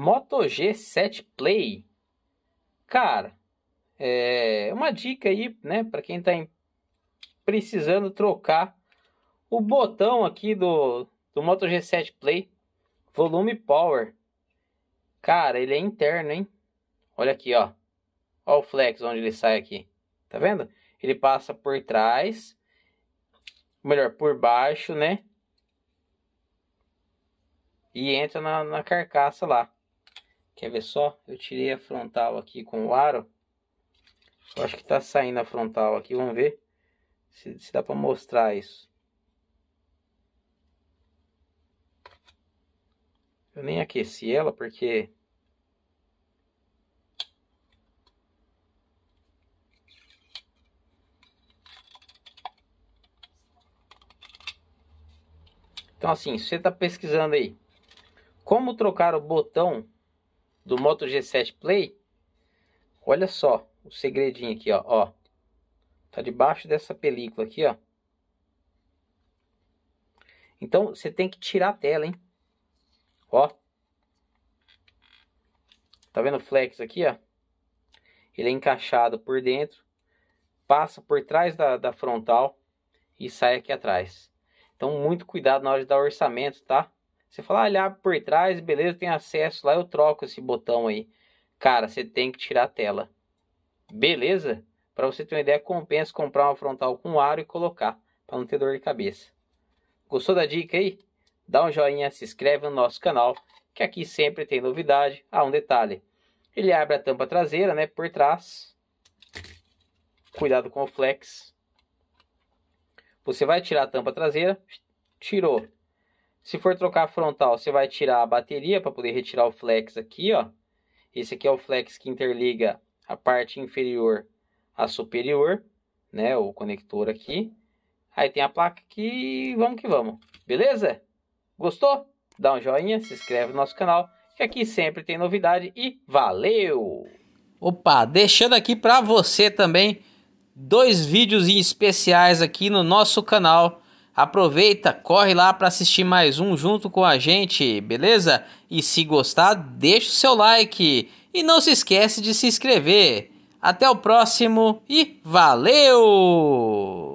Moto G7 Play. Cara, é uma dica aí, né, para quem está precisando trocar o botão aqui do, do Moto G7 Play, volume power. Cara, ele é interno, hein? Olha aqui, ó. Ó o flex onde ele sai aqui. Tá vendo? Ele passa por trás, melhor, por baixo, né? E entra na, na carcaça lá. Quer ver só? Eu tirei a frontal aqui com o aro. Eu acho que tá saindo a frontal aqui. Vamos ver se, se dá para mostrar isso. Eu nem aqueci ela porque... Então assim, você está pesquisando aí como trocar o botão do Moto G7 Play, olha só o segredinho aqui, ó, ó. Tá debaixo dessa película aqui, ó. Então, você tem que tirar a tela, hein? Ó. Tá vendo o flex aqui, ó? Ele é encaixado por dentro, passa por trás da, da frontal e sai aqui atrás. Então, muito cuidado na hora de dar orçamento, tá? Você fala, ah, por trás, beleza, tem acesso lá, eu troco esse botão aí. Cara, você tem que tirar a tela. Beleza? Para você ter uma ideia, compensa comprar uma frontal com aro e colocar, para não ter dor de cabeça. Gostou da dica aí? Dá um joinha, se inscreve no nosso canal, que aqui sempre tem novidade. Ah, um detalhe. Ele abre a tampa traseira, né, por trás. Cuidado com o flex. Você vai tirar a tampa traseira, tirou se for trocar a frontal, você vai tirar a bateria para poder retirar o flex aqui, ó. Esse aqui é o flex que interliga a parte inferior à superior, né? O conector aqui. Aí tem a placa aqui vamos que vamos. Beleza? Gostou? Dá um joinha, se inscreve no nosso canal, que aqui sempre tem novidade e valeu! Opa, deixando aqui para você também dois vídeos especiais aqui no nosso canal Aproveita, corre lá para assistir mais um junto com a gente, beleza? E se gostar, deixa o seu like e não se esquece de se inscrever. Até o próximo e valeu!